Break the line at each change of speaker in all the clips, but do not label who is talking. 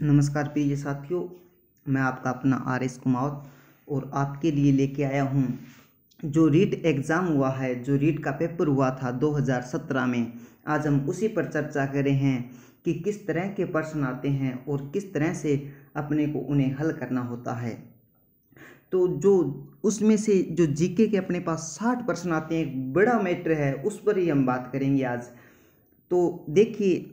नमस्कार प्रिय साथियों मैं आपका अपना आर एस कुमार और आपके लिए लेके आया हूँ जो रीट एग्ज़ाम हुआ है जो रीट का पेपर हुआ था 2017 में आज हम उसी पर चर्चा कर रहे हैं कि किस तरह के प्रश्न आते हैं और किस तरह से अपने को उन्हें हल करना होता है तो जो उसमें से जो जीके के अपने पास साठ प्रश्न आते हैं बड़ा मैटर है उस पर ही हम बात करेंगे आज तो देखिए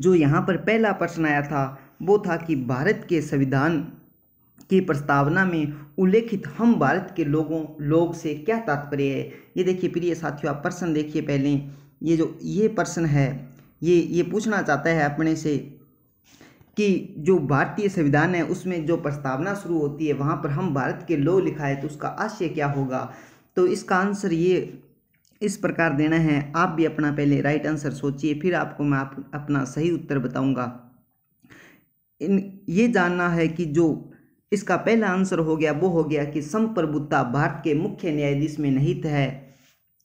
जो यहाँ पर पहला प्रश्न आया था वो था कि भारत के संविधान की प्रस्तावना में उल्लेखित हम भारत के लोगों लोग से क्या तात्पर्य है ये देखिए प्रिय साथियों आप प्रश्न देखिए पहले ये जो ये प्रश्न है ये ये पूछना चाहता है अपने से कि जो भारतीय संविधान है उसमें जो प्रस्तावना शुरू होती है वहाँ पर हम भारत के लोग लिखा है तो उसका आशय क्या होगा तो इसका आंसर ये इस प्रकार देना है आप भी अपना पहले राइट आंसर सोचिए फिर आपको मैं आप अपना सही उत्तर बताऊंगा इन ये जानना है कि जो इसका पहला आंसर हो गया वो हो गया कि संप्रभुता भारत के मुख्य न्यायाधीश में निहित है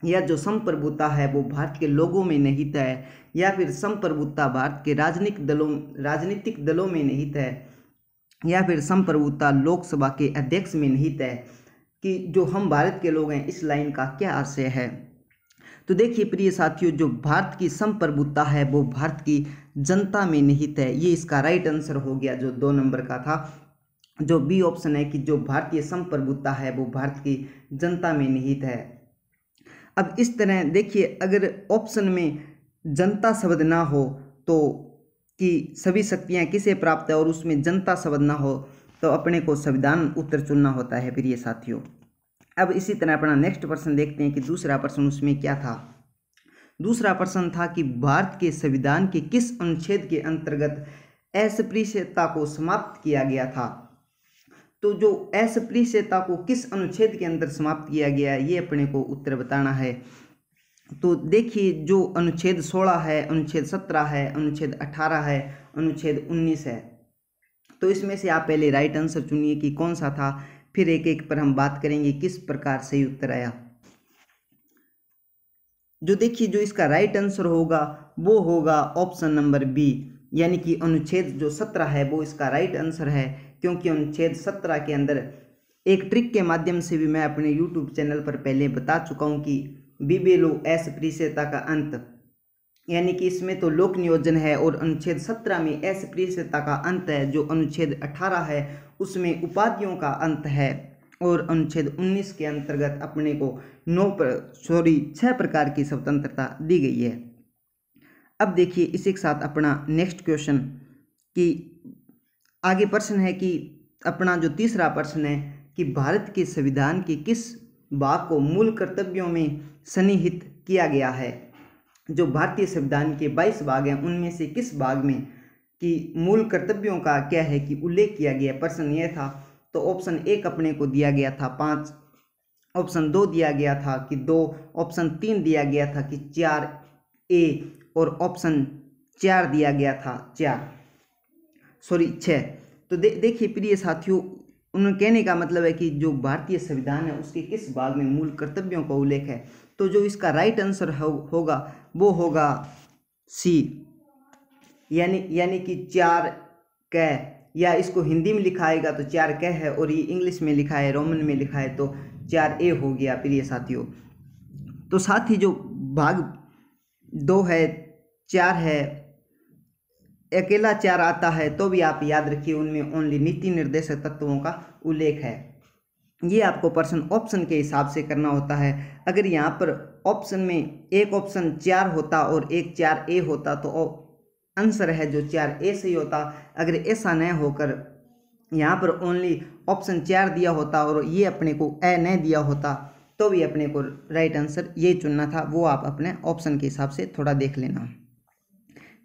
या जो संप्रभुता है वो भारत के लोगों में निहित है या फिर संप्रभुता भारत के राजनीतिक दलों राजनीतिक दलों में निहित है या फिर संप्रभुता लोकसभा के अध्यक्ष में निहित है कि जो हम भारत के लोग हैं इस लाइन का क्या आशय है तो देखिए प्रिय साथियों जो भारत की संप्रभुता है वो भारत की जनता में निहित है ये इसका राइट आंसर हो गया जो दो नंबर का था जो बी ऑप्शन है कि जो भारतीय संप्रभुता है वो भारत की जनता में निहित है अब इस तरह देखिए अगर ऑप्शन में जनता शब्द ना हो तो कि सभी शक्तियाँ किसे प्राप्त है और उसमें जनता शब्द ना हो तो अपने को संविधान उत्तर चुनना होता है प्रिय साथियों अब इसी तरह अपना नेक्स्ट प्रश्न देखते हैं कि दूसरा प्रश्न उसमें क्या था दूसरा प्रश्न था कि भारत के संविधान के किस अनुच्छेद के अंतर्गत अस्पृश्यता को समाप्त किया गया था तो जो अस्पृश्यता को किस अनुच्छेद के अंदर समाप्त किया गया है ये अपने को उत्तर बताना है तो देखिए जो अनुच्छेद 16 है अनुच्छेद 17 है अनुच्छेद 18 है अनुच्छेद 19 है तो इसमें से आप पहले राइट आंसर चुनिए कि कौन सा था फिर एक एक पर हम बात करेंगे किस प्रकार सही उत्तर आया जो देखिए जो इसका राइट आंसर होगा वो होगा ऑप्शन नंबर बी यानी कि अनुच्छेद जो सत्रह है वो इसका राइट आंसर है क्योंकि अनुच्छेद सत्रह के अंदर एक ट्रिक के माध्यम से भी मैं अपने यूट्यूब चैनल पर पहले बता चुका हूँ कि लो एस प्रीसेता का अंत यानी कि इसमें तो लोक नियोजन है और अनुच्छेद सत्रह में अस्पृश्यता का अंत है जो अनुच्छेद अठारह है उसमें उपाधियों का अंत है और अनुच्छेद 19 के अंतर्गत अपने को नौ सॉरी छः प्रकार की स्वतंत्रता दी गई है अब देखिए इसी के साथ अपना नेक्स्ट क्वेश्चन कि आगे प्रश्न है कि अपना जो तीसरा प्रश्न है कि भारत के संविधान के किस भाग को मूल कर्तव्यों में सन्निहित किया गया है जो भारतीय संविधान के 22 भाग हैं उनमें से किस भाग में कि मूल कर्तव्यों का क्या है कि उल्लेख किया गया प्रश्न यह था तो ऑप्शन एक अपने को दिया गया था पाँच ऑप्शन दो दिया गया था कि दो ऑप्शन तीन दिया गया था कि चार ए और ऑप्शन चार दिया गया था चार सॉरी छः तो दे, देखिए प्रिय साथियों उन्होंने कहने का मतलब है कि जो भारतीय संविधान है उसके किस भाग में मूल कर्तव्यों का उल्लेख है तो जो इसका राइट आंसर हो, होगा वो होगा सी यानी यानी कि चार कै या इसको हिंदी में लिखाएगा तो चार कै है और ये इंग्लिश में लिखा है रोमन में लिखा है तो चार ए हो गया प्रिय साथियों तो साथ ही जो भाग दो है चार है अकेला चार आता है तो भी आप याद रखिए उनमें ओनली नीति निर्देशक तत्वों का उल्लेख है ये आपको पर्सन ऑप्शन के हिसाब से करना होता है अगर यहाँ पर ऑप्शन में एक ऑप्शन चार होता और एक चार ए होता तो आंसर है जो चार ए से ही होता अगर ऐसा न होकर यहाँ पर ओनली ऑप्शन चार दिया होता और ये अपने को ए न दिया होता तो भी अपने को राइट आंसर ये चुनना था वो आप अपने ऑप्शन के हिसाब से थोड़ा देख लेना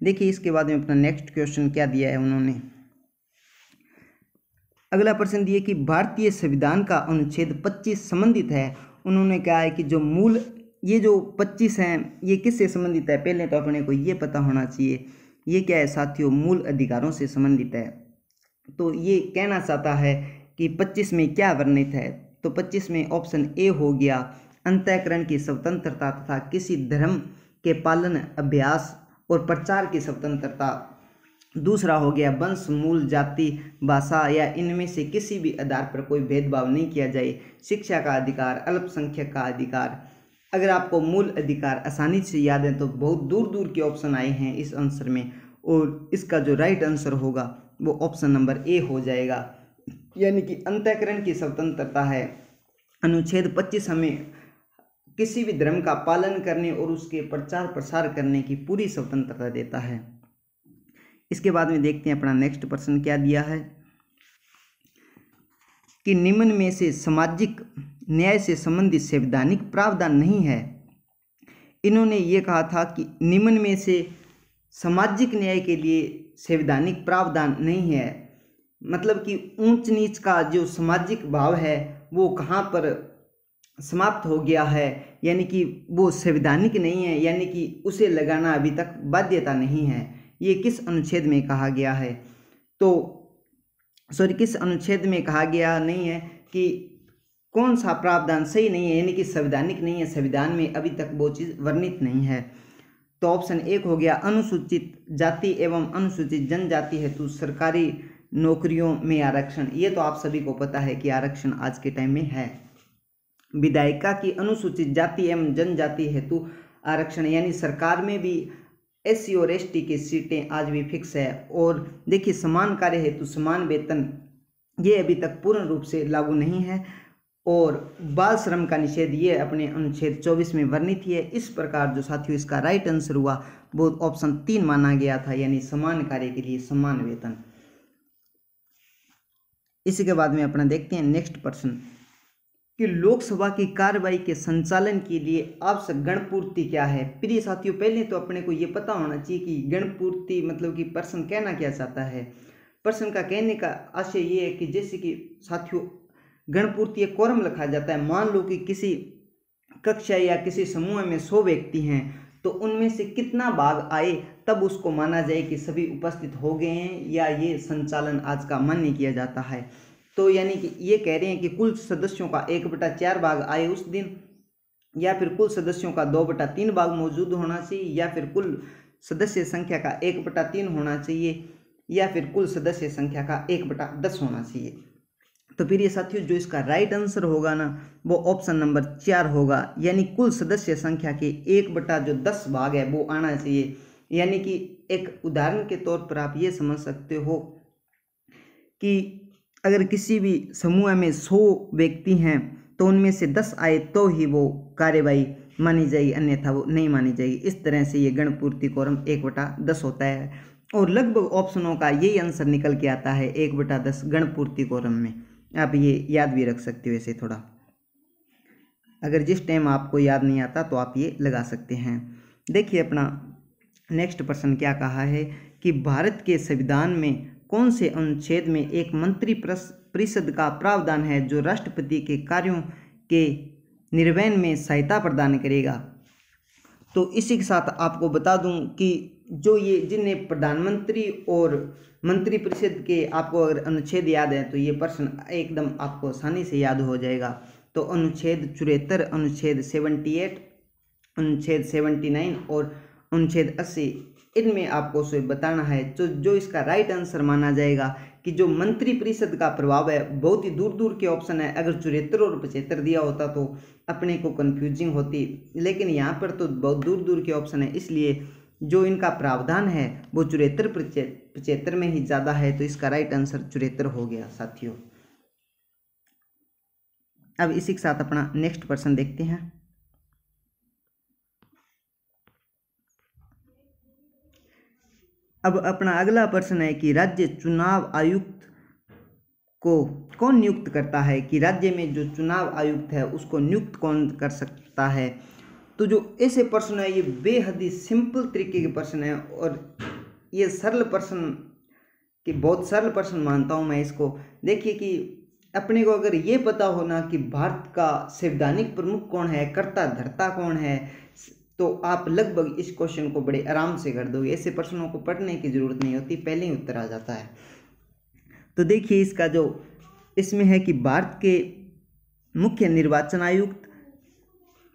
देखिए इसके बाद में अपना नेक्स्ट क्वेश्चन क्या दिया है उन्होंने अगला प्रश्न दिया कि भारतीय संविधान का अनुच्छेद 25 संबंधित है उन्होंने कहा है कि जो मूल ये जो पच्चीस हैं ये किससे संबंधित है पहले तो अपने को ये पता होना चाहिए ये क्या है साथियों मूल अधिकारों से संबंधित है तो ये कहना चाहता है कि पच्चीस में क्या वर्णित है तो पच्चीस में ऑप्शन ए हो गया अंतःकरण की स्वतंत्रता तथा किसी धर्म के पालन अभ्यास और प्रचार की स्वतंत्रता दूसरा हो गया वंश मूल जाति भाषा या इनमें से किसी भी आधार पर कोई भेदभाव नहीं किया जाए शिक्षा का अधिकार अल्पसंख्यक का अधिकार अगर आपको मूल अधिकार आसानी से याद है तो बहुत दूर दूर के ऑप्शन आए हैं इस आंसर में और इसका जो राइट आंसर होगा वो ऑप्शन नंबर ए हो जाएगा यानी कि अंतकरण की स्वतंत्रता है अनुच्छेद 25 हमें किसी भी धर्म का पालन करने और उसके प्रचार प्रसार करने की पूरी स्वतंत्रता देता है इसके बाद में देखते हैं अपना नेक्स्ट प्रश्न क्या दिया है कि निम्न में से सामाजिक न्याय से संबंधित संवैधानिक प्रावधान नहीं है इन्होंने ये कहा था कि निम्न में से सामाजिक न्याय के लिए संवैधानिक प्रावधान नहीं है मतलब कि ऊंच नीच का जो सामाजिक भाव है वो कहाँ पर समाप्त हो गया है यानी कि वो संवैधानिक नहीं है यानी कि उसे लगाना अभी तक बाध्यता नहीं है ये किस अनुच्छेद में कहा गया है तो सॉरी किस अनुच्छेद में कहा गया नहीं है कि कौन सा प्रावधान सही नहीं है यानी कि संवैधानिक नहीं है संविधान में अभी तक वो चीज़ वर्णित नहीं है तो ऑप्शन एक हो गया अनुसूचित जाति एवं अनुसूचित जनजाति हेतु सरकारी नौकरियों में आरक्षण ये तो आप सभी को पता है कि आरक्षण आज के टाइम में है विधायिका की अनुसूचित जाति एवं जनजाति हेतु आरक्षण यानी सरकार में भी एस और एस की सीटें आज भी फिक्स है और देखिए समान कार्य हेतु समान वेतन ये अभी तक पूर्ण रूप से लागू नहीं है और बाल श्रम का निषेध ये अपने अनुच्छेद 24 में वर्णित है इस प्रकार जो साथियों इसका राइट आंसर हुआ वो ऑप्शन तीन माना गया था यानी समान कार्य के लिए समान वेतन इसी के बाद में अपना देखते हैं नेक्स्ट प्रश्न कि लोकसभा की कार्रवाई के संचालन के लिए आवश्यक गणपूर्ति क्या है प्रिय साथियों पहले तो अपने को ये पता होना चाहिए कि गणपूर्ति मतलब कि प्रश्न कहना क्या चाहता है प्रश्न का कहने का आशय ये है कि जैसे कि साथियों गणपूर्ति कोरम लिखा जाता है मान लो कि किसी कक्षा या किसी समूह में सौ व्यक्ति हैं तो उनमें से कितना भाग आए तब उसको माना जाए कि सभी उपस्थित हो गए हैं या ये संचालन आज का मान्य किया जाता है तो यानी कि ये कह रहे हैं कि कुल सदस्यों का एक बटा चार भाग आए उस दिन या फिर कुल सदस्यों का दो बटा तीन भाग मौजूद होना चाहिए या फिर कुल सदस्य संख्या का एक बटा तीन होना चाहिए या फिर कुल सदस्य संख्या का एक बटा दस होना चाहिए तो फिर ये साथियों जो इसका राइट आंसर होगा ना वो ऑप्शन नंबर चार होगा यानी कुल सदस्य संख्या के एक बटा जो दस भाग है वो आना चाहिए यानी कि एक उदाहरण के तौर पर आप ये समझ सकते हो कि अगर किसी भी समूह में सौ व्यक्ति हैं तो उनमें से दस आए तो ही वो कार्यवाही मानी जाएगी अन्यथा वो नहीं मानी जाएगी इस तरह से ये गणपूर्ति कोरम एक बटा दस होता है और लगभग ऑप्शनों का यही आंसर निकल के आता है एक बटा दस गणपूर्ति कोरम में आप ये याद भी रख सकते हो ऐसे थोड़ा अगर जिस टाइम आपको याद नहीं आता तो आप ये लगा सकते हैं देखिए अपना नेक्स्ट प्रश्न क्या कहा है कि भारत के संविधान में कौन से अनुच्छेद में एक मंत्री परिषद का प्रावधान है जो राष्ट्रपति के कार्यों के निर्वहन में सहायता प्रदान करेगा तो इसी के साथ आपको बता दूं कि जो ये जिन्हें प्रधानमंत्री और मंत्रिपरिषद के आपको अगर अनुच्छेद याद है तो ये प्रश्न एकदम आपको आसानी से याद हो जाएगा तो अनुच्छेद चुरेतर अनुच्छेद सेवेंटी एट अनुच्छेद सेवेंटी नाइन और अनुच्छेद अस्सी इनमें आपको उसे बताना है तो जो इसका राइट आंसर माना जाएगा कि जो मंत्री परिषद का प्रभाव है बहुत ही दूर दूर के ऑप्शन है अगर चुरेतर और पचहत्तर दिया होता तो अपने को कन्फ्यूजिंग होती लेकिन यहाँ पर तो बहुत दूर दूर के ऑप्शन है इसलिए जो इनका प्रावधान है वो चुरेत्र पचहत्तर में ही ज़्यादा है तो इसका राइट आंसर चुरेतर हो गया साथियों अब इसी के साथ अपना नेक्स्ट प्रश्न देखते हैं अब अपना अगला प्रश्न है कि राज्य चुनाव आयुक्त को कौन नियुक्त करता है कि राज्य में जो चुनाव आयुक्त है उसको नियुक्त कौन कर सकता है तो जो ऐसे पर्सन है ये बेहद ही सिंपल तरीके के पर्सन है और ये सरल पर्सन कि बहुत सरल पर्सन मानता हूँ मैं इसको देखिए कि अपने को अगर ये पता होना कि भारत का संवैधानिक प्रमुख कौन है कर्ता धर्ता कौन है तो आप लगभग इस क्वेश्चन को बड़े आराम से कर दोगे ऐसे प्रश्नों को पढ़ने की ज़रूरत नहीं होती पहले ही उत्तर आ जाता है तो देखिए इसका जो इसमें है कि भारत के मुख्य निर्वाचन आयुक्त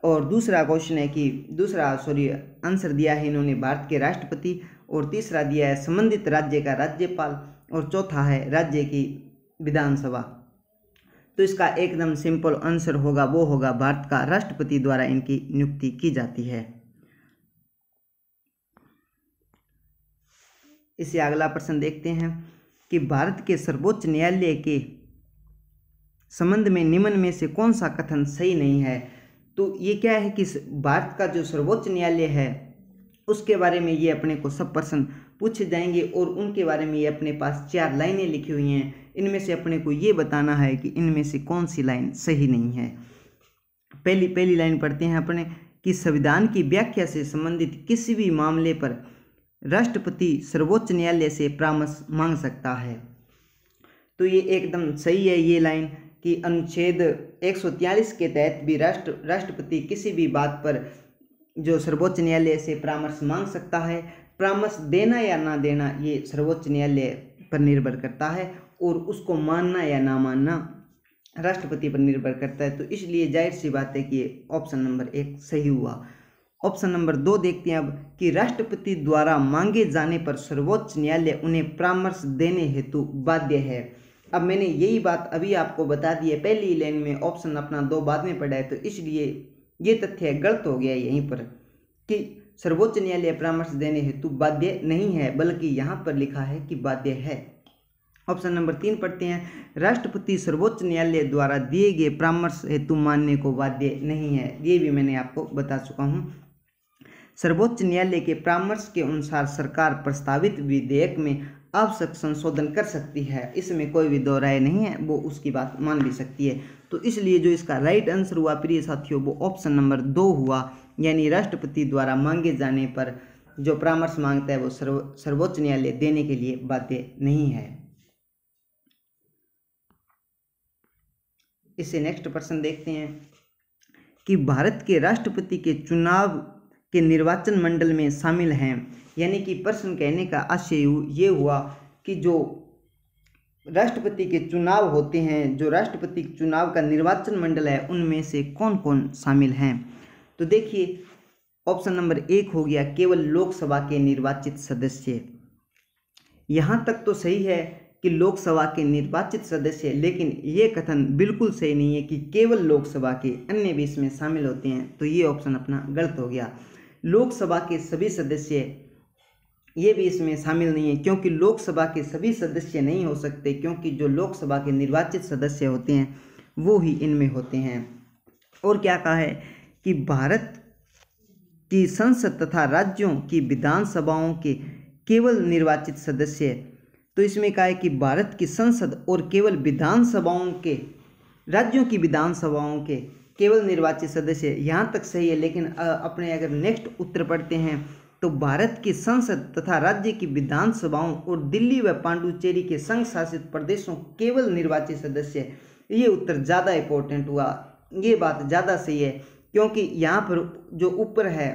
और दूसरा क्वेश्चन है कि दूसरा सॉरी आंसर दिया है इन्होंने भारत के राष्ट्रपति और तीसरा दिया है संबंधित राज्य का राज्यपाल और चौथा है राज्य की विधानसभा तो इसका एकदम सिंपल आंसर होगा वो होगा भारत का राष्ट्रपति द्वारा इनकी नियुक्ति की जाती है इसे अगला प्रश्न देखते हैं कि भारत के सर्वोच्च न्यायालय के संबंध में निम्न में से कौन सा कथन सही नहीं है तो ये क्या है कि भारत का जो सर्वोच्च न्यायालय है उसके बारे में ये अपने को सब प्रश्न पूछे जाएंगे और उनके बारे में ये अपने पास चार लाइनें लिखी हुई हैं इनमें से अपने को ये बताना है कि इनमें से कौन सी लाइन सही नहीं है पहली पहली लाइन पढ़ते हैं अपने कि संविधान की व्याख्या से संबंधित किसी भी मामले पर राष्ट्रपति सर्वोच्च न्यायालय से परामर्श मांग सकता है तो ये एकदम सही है ये लाइन कि अनुच्छेद एक के तहत भी राष्ट्र राष्ट्रपति किसी भी बात पर जो सर्वोच्च न्यायालय से परामर्श मांग सकता है परामर्श देना या ना देना ये सर्वोच्च न्यायालय पर निर्भर करता है और उसको मानना या ना मानना राष्ट्रपति पर निर्भर करता है तो इसलिए जाहिर सी बात है कि ऑप्शन नंबर एक सही हुआ ऑप्शन नंबर दो देखते हैं अब कि राष्ट्रपति द्वारा मांगे जाने पर सर्वोच्च न्यायालय उन्हें परामर्श देने हेतु बाध्य है अब मैंने यही बात अभी आपको बता दी है पहली लाइन में ऑप्शन अपना दो बाद में पढ़ा है तो इसलिए ये तथ्य गलत हो गया यहीं पर कि सर्वोच्च न्यायालय परामर्श देने हेतु बाध्य नहीं है बल्कि यहाँ पर लिखा है कि बाध्य है ऑप्शन नंबर तीन पढ़ते हैं राष्ट्रपति सर्वोच्च न्यायालय द्वारा दिए गए परामर्श हेतु मानने को बाध्य नहीं है ये भी मैंने आपको बता चुका हूँ सर्वोच्च न्यायालय के परामर्श के अनुसार सरकार प्रस्तावित विधेयक में आवश्यक संशोधन कर सकती है इसमें कोई भी दो राय नहीं है वो उसकी बात मान भी सकती है तो इसलिए जो इसका राइट आंसर हुआ प्रिय साथियों वो ऑप्शन नंबर दो हुआ यानी राष्ट्रपति द्वारा मांगे जाने पर जो परामर्श मांगता है वो सर्व सर्वोच्च न्यायालय देने के लिए बाध्य नहीं है इसे नेक्स्ट प्रश्न देखते हैं कि भारत के राष्ट्रपति के चुनाव के निर्वाचन मंडल में शामिल हैं यानी कि प्रश्न कहने का आशय ये हुआ कि जो राष्ट्रपति के चुनाव होते हैं जो राष्ट्रपति चुनाव का निर्वाचन मंडल है उनमें से कौन कौन शामिल हैं तो देखिए ऑप्शन नंबर एक हो गया केवल लोकसभा के निर्वाचित सदस्य यहाँ तक तो सही है कि लोकसभा के निर्वाचित सदस्य लेकिन ये कथन बिल्कुल सही नहीं है कि केवल लोकसभा के अन्य भी इसमें शामिल होते हैं तो ये ऑप्शन अपना गलत हो गया लोकसभा के सभी सदस्य ये भी इसमें शामिल नहीं है क्योंकि लोकसभा के सभी सदस्य नहीं हो सकते क्योंकि जो लोकसभा के निर्वाचित सदस्य होते हैं वो ही इनमें होते हैं और क्या कहा है कि भारत की संसद तथा राज्यों की विधानसभाओं के केवल निर्वाचित सदस्य तो इसमें कहा है कि भारत की संसद और केवल विधानसभाओं के राज्यों की विधानसभाओं के केवल निर्वाचित सदस्य यहाँ तक सही है लेकिन अपने अगर नेक्स्ट उत्तर पढ़ते हैं तो भारत की संसद तथा राज्य की विधानसभाओं और दिल्ली व पांडुचेरी के संघ शासित प्रदेशों केवल निर्वाचित सदस्य ये उत्तर ज़्यादा इम्पोर्टेंट हुआ ये बात ज़्यादा सही है क्योंकि यहाँ पर जो ऊपर है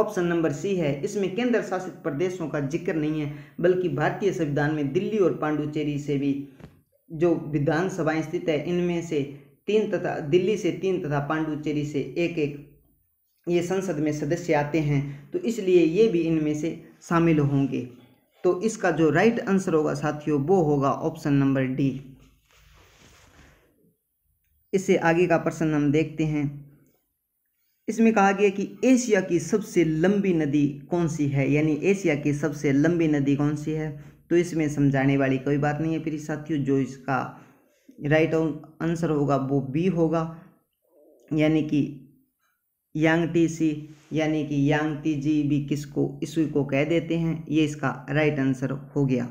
ऑप्शन नंबर सी है इसमें केंद्र शासित प्रदेशों का जिक्र नहीं है बल्कि भारतीय संविधान में दिल्ली और पांडुचेरी से भी जो विधानसभाएं स्थित है इनमें से तीन तथा दिल्ली से तीन तथा पांडुचेरी से एक एक ये संसद में सदस्य आते हैं तो इसलिए ये भी इनमें से शामिल होंगे तो इसका जो राइट आंसर होगा साथियों वो होगा ऑप्शन नंबर डी इससे आगे का प्रश्न हम देखते हैं इसमें कहा गया कि एशिया की सबसे लंबी नदी कौन सी है यानी एशिया की सबसे लंबी नदी कौन सी है तो इसमें समझाने वाली कोई बात नहीं है फिर साथियों जो इसका राइट आंसर होगा वो बी होगा यानी कि यांग टी सी यानी कि यांग टी जी भी किसको इशू को कह देते हैं ये इसका राइट आंसर हो गया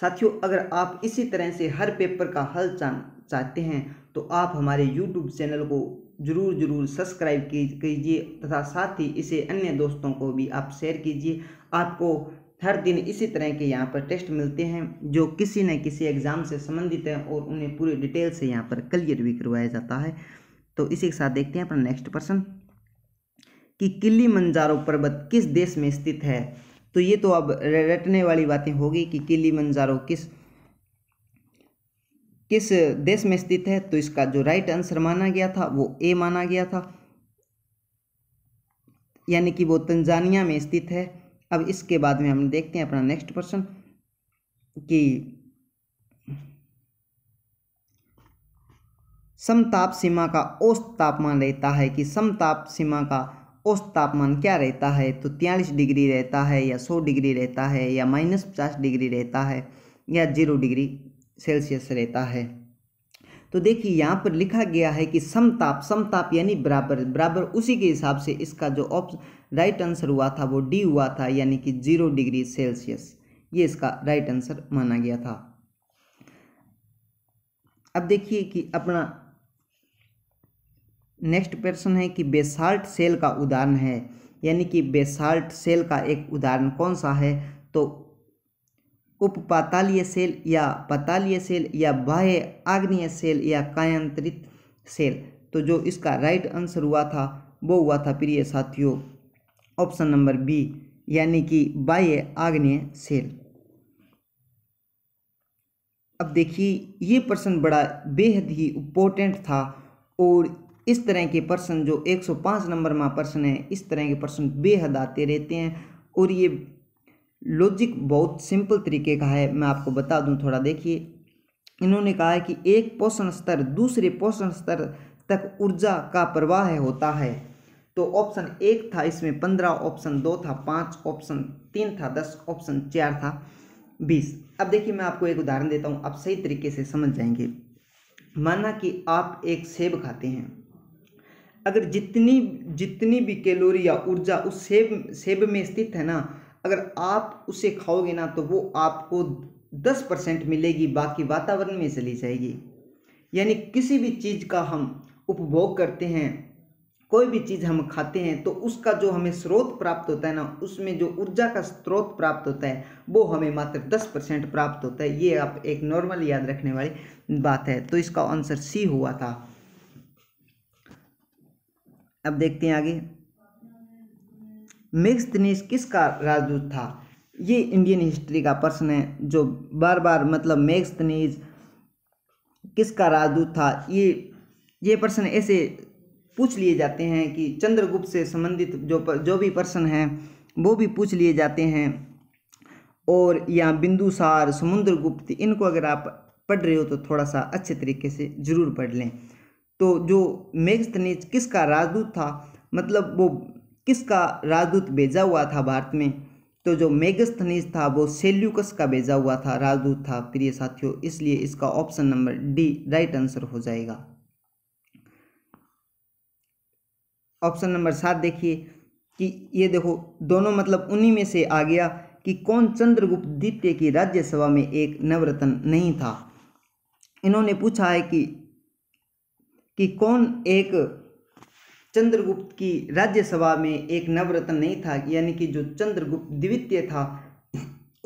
साथियों अगर आप इसी तरह से हर पेपर का हल चाहते हैं तो आप हमारे यूट्यूब चैनल को ज़रूर ज़रूर सब्सक्राइब कीजिए तथा साथ ही इसे अन्य दोस्तों को भी आप शेयर कीजिए आपको हर दिन इसी तरह के यहाँ पर टेस्ट मिलते हैं जो किसी न किसी एग्ज़ाम से संबंधित हैं और उन्हें पूरी डिटेल से यहाँ पर क्लियर भी करवाया जाता है तो इसी के साथ देखते हैं अपना नेक्स्ट प्रश्न कि किली मंजारो पर्वत किस देश में स्थित है तो ये तो अब रटने वाली बातें होगी कि किली मंजारो किस किस देश में स्थित है तो इसका जो राइट आंसर माना गया था वो ए माना गया था यानी कि वो तंजानिया में स्थित है अब इसके बाद में हम देखते हैं अपना नेक्स्ट प्रश्न कि समताप सीमा का औसत तापमान रहता है कि समताप सीमा का औसत तापमान क्या रहता है तो त्यालीस डिग्री रहता है या सौ डिग्री रहता है या माइनस पचास डिग्री रहता है या जीरो डिग्री सेल्सियस रहता है तो देखिए यहाँ पर लिखा गया है कि समताप समताप यानी बराबर बराबर उसी के हिसाब से इसका जो ऑप्शन राइट आंसर हुआ था वो डी हुआ था यानी कि जीरो डिग्री सेल्सियस ये इसका राइट आंसर माना गया था अब देखिए कि अपना नेक्स्ट प्रश्न है कि बेसाल्ट सेल का उदाहरण है यानी कि बेसाल्ट सेल का एक उदाहरण कौन सा है तो उपपातालीय सेल या पातालीय सेल या बाह्य आग्नेय सेल या कायांतरित सेल तो जो इसका राइट आंसर हुआ था वो हुआ था प्रिय साथियों ऑप्शन नंबर बी यानी कि बाह्य आग्नेय सेल अब देखिए ये प्रश्न बड़ा बेहद ही इम्पोर्टेंट था और इस तरह के प्रश्न जो 105 नंबर में प्रश्न है इस तरह के प्रश्न बेहद आते रहते हैं और ये लॉजिक बहुत सिंपल तरीके का है मैं आपको बता दूं थोड़ा देखिए इन्होंने कहा है कि एक पोषण स्तर दूसरे पोषण स्तर तक ऊर्जा का प्रवाह होता है तो ऑप्शन एक था इसमें पंद्रह ऑप्शन दो था पाँच ऑप्शन तीन था दस ऑप्शन चार था बीस अब देखिए मैं आपको एक उदाहरण देता हूँ आप सही तरीके से समझ जाएंगे माना कि आप एक सेब खाते हैं अगर जितनी जितनी भी कैलोरी या ऊर्जा उस सेब सेब में स्थित है ना अगर आप उसे खाओगे ना तो वो आपको दस परसेंट मिलेगी बाकी वातावरण में चली जाएगी यानी किसी भी चीज़ का हम उपभोग करते हैं कोई भी चीज़ हम खाते हैं तो उसका जो हमें स्रोत प्राप्त होता है ना उसमें जो ऊर्जा का स्रोत प्राप्त होता है वो हमें मात्र दस परसेंट प्राप्त होता है ये आप एक नॉर्मल याद रखने वाली बात है तो इसका आंसर सी हुआ था अब देखते हैं आगे मिक्स दिनेश किसका राजदूत था ये इंडियन हिस्ट्री का प्रश्न है जो बार बार मतलब मेघ दिनेश किसका राजदूत था ये ये प्रश्न ऐसे पूछ लिए जाते हैं कि चंद्रगुप्त से संबंधित जो जो भी प्रश्न हैं वो भी पूछ लिए जाते हैं और या बिंदुसार समुद्रगुप्त इनको अगर आप पढ़ रहे हो तो थोड़ा सा अच्छे तरीके से ज़रूर पढ़ लें तो जो मेघस्तनीज किसका राजदूत था मतलब वो किसका राजदूत भेजा हुआ था भारत में तो जो मेगस्थनीज था वो सेल्यूकस का भेजा हुआ था राजदूत था प्रिय साथियों इसलिए इसका option number D right answer हो जाएगा ऑप्शन नंबर सात देखिए कि ये देखो दोनों मतलब उन्हीं में से आ गया कि कौन चंद्रगुप्त द्वितीय की राज्यसभा में एक नवरत्न नहीं था इन्होंने पूछा है कि कि कौन एक चंद्रगुप्त की राज्यसभा में एक नवरत्न नहीं था यानी कि जो चंद्रगुप्त द्वितीय था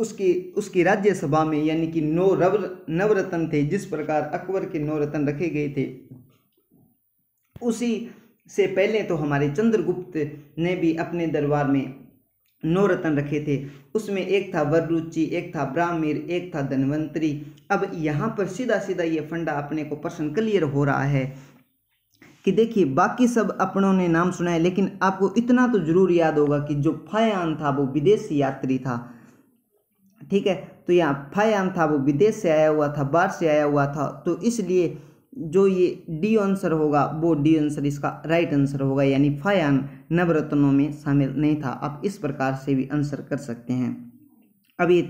उसकी उसकी राज्यसभा में यानी कि नौ रव नवरत्न थे जिस प्रकार अकबर के नौ रत्न रखे गए थे उसी से पहले तो हमारे चंद्रगुप्त ने भी अपने दरबार में नौ रत्न रखे थे उसमें एक था वरुचि एक था ब्राह्मीर एक था धनवंतरी अब यहाँ पर सीधा सीधा ये फंडा अपने को प्रश्न क्लियर हो रहा है कि देखिए बाकी सब अपनों ने नाम सुना है लेकिन आपको इतना तो ज़रूर याद होगा कि जो फयान था वो विदेशी यात्री था ठीक है तो यहाँ फयान था वो विदेश से आया हुआ था बाहर से आया हुआ था तो इसलिए जो ये डी आंसर होगा वो डी आंसर इसका राइट आंसर होगा यानी फयान नवरत्नों में शामिल नहीं था आप इस प्रकार से भी आंसर कर सकते हैं अभी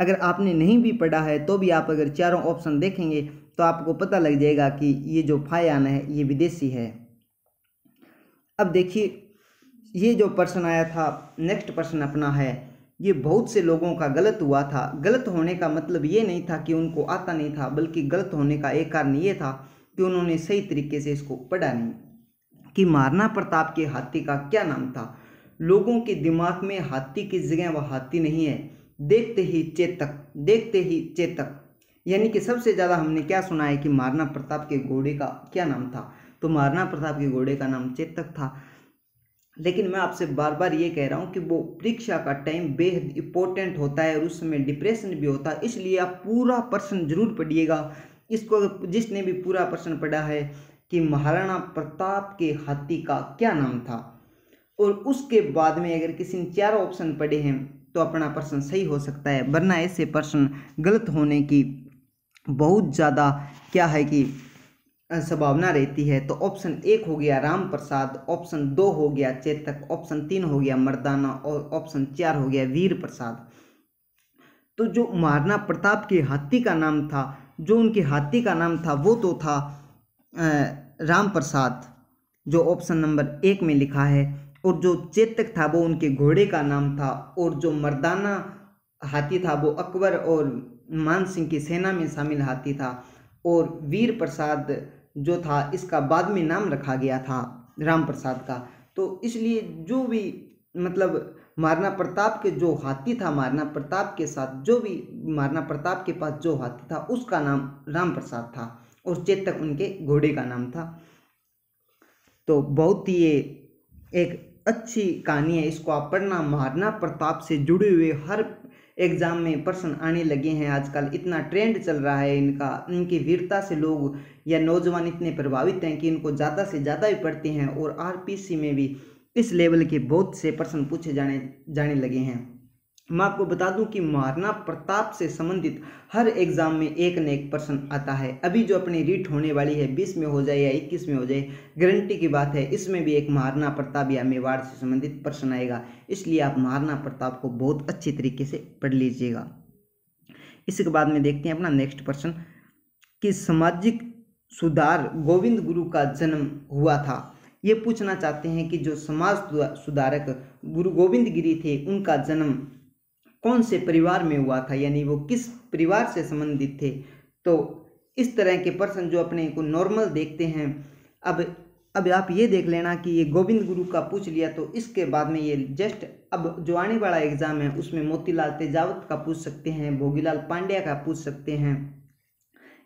अगर आपने नहीं भी पढ़ा है तो भी आप अगर चारों ऑप्शन देखेंगे तो आपको पता लग जाएगा कि ये जो फायान है ये विदेशी है अब देखिए ये जो प्रश्न आया था नेक्स्ट प्रश्न अपना है ये बहुत से लोगों का गलत हुआ था गलत होने का मतलब ये नहीं था कि उनको आता नहीं था बल्कि गलत होने का एक कारण ये था कि उन्होंने सही तरीके से इसको पढ़ा नहीं कि मारना प्रताप के हाथी का क्या नाम था लोगों के दिमाग में हाथी की जगह वह हाथी नहीं है देखते ही चेतक देखते ही चेतक यानी कि सबसे ज़्यादा हमने क्या सुना है कि महाराणा प्रताप के घोड़े का क्या नाम था तो महाराणा प्रताप के घोड़े का नाम चेतक था लेकिन मैं आपसे बार बार ये कह रहा हूँ कि वो परीक्षा का टाइम बेहद इंपॉर्टेंट होता है और उस समय डिप्रेशन भी होता है इसलिए आप पूरा प्रश्न जरूर पढ़िएगा इसको जिसने भी पूरा प्रश्न पढ़ा है कि महाराणा प्रताप के हाथी का क्या नाम था और उसके बाद में अगर किसी ने चारों ऑप्शन पढ़े हैं तो अपना प्रश्न सही हो सकता है वरना ऐसे प्रश्न गलत होने की बहुत ज़्यादा क्या है कि संभावना रहती है तो ऑप्शन एक हो गया राम प्रसाद ऑप्शन दो हो गया चेतक ऑप्शन तीन हो गया मर्दाना और ऑप्शन चार हो गया वीर प्रसाद तो जो महाराणा प्रताप के हाथी का नाम था जो उनके हाथी का नाम था वो तो था राम प्रसाद जो ऑप्शन नंबर एक में लिखा है और जो चेतक था वो उनके घोड़े का नाम था और जो मर्दाना हाथी था वो अकबर और मान सिंह की सेना में शामिल हाथी था और वीर प्रसाद जो था इसका बाद में नाम रखा गया था राम प्रसाद का तो इसलिए जो भी मतलब महाराणा प्रताप के जो हाथी था महाराणा प्रताप के साथ जो भी महाराणा प्रताप के पास जो हाथी था उसका नाम राम प्रसाद था और चेतक उनके घोड़े का नाम था तो बहुत ही एक अच्छी कहानी है इसको आप पढ़ना महाराणा प्रताप से जुड़े हुए हर एग्जाम में प्रश्न आने लगे हैं आजकल इतना ट्रेंड चल रहा है इनका इनकी वीरता से लोग या नौजवान इतने प्रभावित हैं कि इनको ज़्यादा से ज़्यादा भी पढ़ते हैं और आरपीसी में भी इस लेवल के बहुत से प्रश्न पूछे जाने जाने लगे हैं मैं आपको बता दूं कि महाराणा प्रताप से संबंधित हर एग्जाम में एक न एक प्रश्न आता है अभी जो अपनी रीट होने वाली है बीस में हो जाए या इक्कीस में हो जाए गारंटी की बात है इसमें भी एक महाराणा प्रताप या मेवाड़ से संबंधित प्रश्न आएगा इसलिए आप महाराणा प्रताप को बहुत अच्छी तरीके से पढ़ लीजिएगा इसके बाद में देखते हैं अपना नेक्स्ट प्रश्न कि सामाजिक सुधार गोविंद गुरु का जन्म हुआ था ये पूछना चाहते हैं कि जो समाज सुधारक गुरु गोविंद गिरी थे उनका जन्म कौन से परिवार में हुआ था यानी वो किस परिवार से संबंधित थे तो इस तरह के पर्सन जो अपने को नॉर्मल देखते हैं अब अब आप ये देख लेना कि ये गोविंद गुरु का पूछ लिया तो इसके बाद में ये जस्ट अब जो आने वाला एग्ज़ाम है उसमें मोतीलाल तेजावत का पूछ सकते हैं भोगीलाल पांड्या का पूछ सकते हैं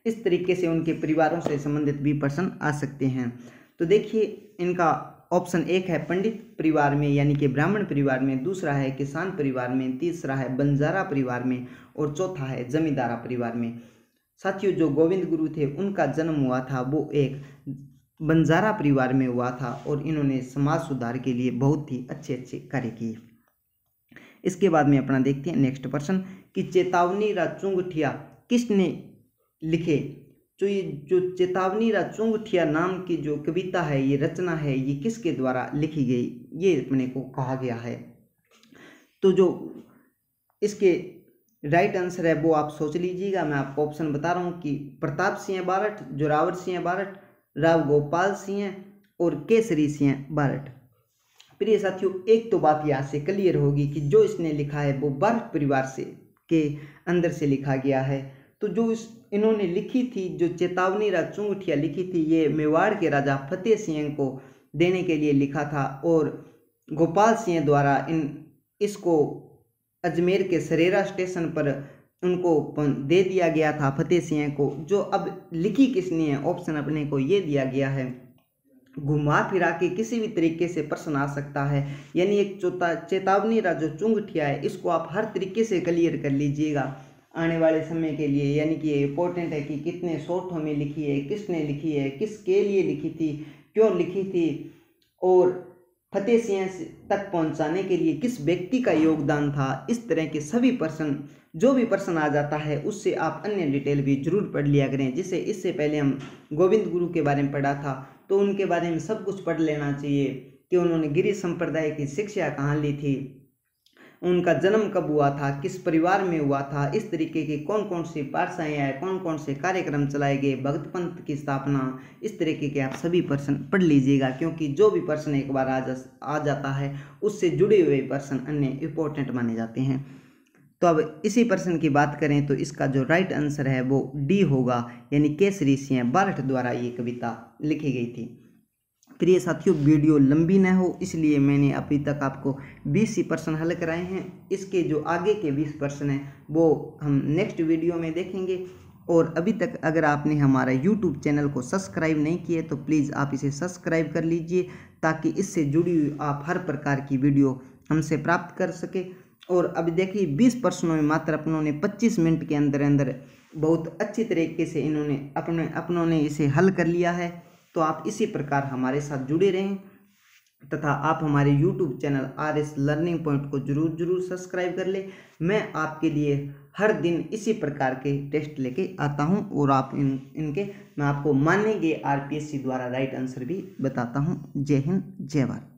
इस तरीके से उनके परिवारों से संबंधित भी पर्सन आ सकते हैं तो देखिए इनका ऑप्शन एक है पंडित परिवार में यानी कि ब्राह्मण परिवार में दूसरा है किसान परिवार में तीसरा है बंजारा परिवार में और चौथा है जमींदारा परिवार में साथियों जो गोविंद गुरु थे उनका जन्म हुआ था वो एक बंजारा परिवार में हुआ था और इन्होंने समाज सुधार के लिए बहुत ही अच्छे अच्छे कार्य किए इसके बाद में अपना देखते हैं नेक्स्ट प्रश्न कि चेतावनी चुंगठिया किसने लिखे जो तो ये जो चेतावनी चुंगठिया नाम की जो कविता है ये रचना है ये किसके द्वारा लिखी गई ये अपने को कहा गया है तो जो इसके राइट आंसर है वो आप सोच लीजिएगा मैं आपको ऑप्शन बता रहा हूँ कि प्रताप सिंह बारट जोरावर सिंह बारट राव गोपाल सिंह और केसरी सिंह बारट प्रिय साथियों एक तो बात यहाँ से क्लियर होगी कि जो इसने लिखा है वो बारट परिवार से के अंदर से लिखा गया है तो जो इस इन्होंने लिखी थी जो चेतावनी राज चुंगठिया लिखी थी ये मेवाड़ के राजा फतेह सिंह को देने के लिए लिखा था और गोपाल सिंह द्वारा इन इसको अजमेर के सरेरा स्टेशन पर उनको दे दिया गया था फतेह सिंह को जो अब लिखी किसने है ऑप्शन अपने को ये दिया गया है घुमा फिरा के किसी भी तरीके से प्रश्न आ सकता है यानी एक चेतावनी राज जो चुंगठिया है इसको आप हर तरीके से क्लियर कर लीजिएगा आने वाले समय के लिए यानी कि ये इम्पोर्टेंट है कि कितने शोर्थों में लिखी है किसने लिखी है किसके लिए लिखी थी क्यों लिखी थी और फतेह सिंह तक पहुंचाने के लिए किस व्यक्ति का योगदान था इस तरह के सभी प्रश्न जो भी प्रश्न आ जाता है उससे आप अन्य डिटेल भी जरूर पढ़ लिया करें जिसे इससे पहले हम गोविंद गुरु के बारे में पढ़ा था तो उनके बारे में सब कुछ पढ़ लेना चाहिए कि उन्होंने गिरी संप्रदाय की शिक्षा कहाँ ली थी उनका जन्म कब हुआ था किस परिवार में हुआ था इस तरीके के कौन कौन सी पाठशाएँ आए कौन कौन से कार्यक्रम चलाए गए भगत पंथ की स्थापना इस तरीके के आप सभी प्रश्न पढ़ लीजिएगा क्योंकि जो भी प्रश्न एक बार आ जा आ जाता है उससे जुड़े हुए प्रश्न अन्य इम्पोर्टेंट माने जाते हैं तो अब इसी प्रश्न की बात करें तो इसका जो राइट आंसर है वो डी होगा यानी केसरी सिंह बारठ द्वारा ये कविता लिखी गई थी प्रिय साथियों वीडियो लंबी ना हो इसलिए मैंने अभी तक आपको बीस ही प्रश्न हल कराए हैं इसके जो आगे के बीस प्रश्न हैं वो हम नेक्स्ट वीडियो में देखेंगे और अभी तक अगर आपने हमारा यूट्यूब चैनल को सब्सक्राइब नहीं किया तो प्लीज़ आप इसे सब्सक्राइब कर लीजिए ताकि इससे जुड़ी हुई आप हर प्रकार की वीडियो हमसे प्राप्त कर सके और अभी देखिए 20 प्रश्नों में मात्र अपनों ने 25 मिनट के अंदर अंदर बहुत अच्छी तरीके से इन्होंने अपने अपनों ने इसे हल कर लिया है तो आप इसी प्रकार हमारे साथ जुड़े रहें तथा आप हमारे YouTube channel R S learning point को जरूर जरूर सब्सक्राइब कर ले मैं आपके लिए हर दिन इसी प्रकार के टेस्ट लेके आता हूं और आप इन इनके मैं आपको मानेंगे सी द्वारा राइट आंसर भी बताता हूं जय हिंद जय भारत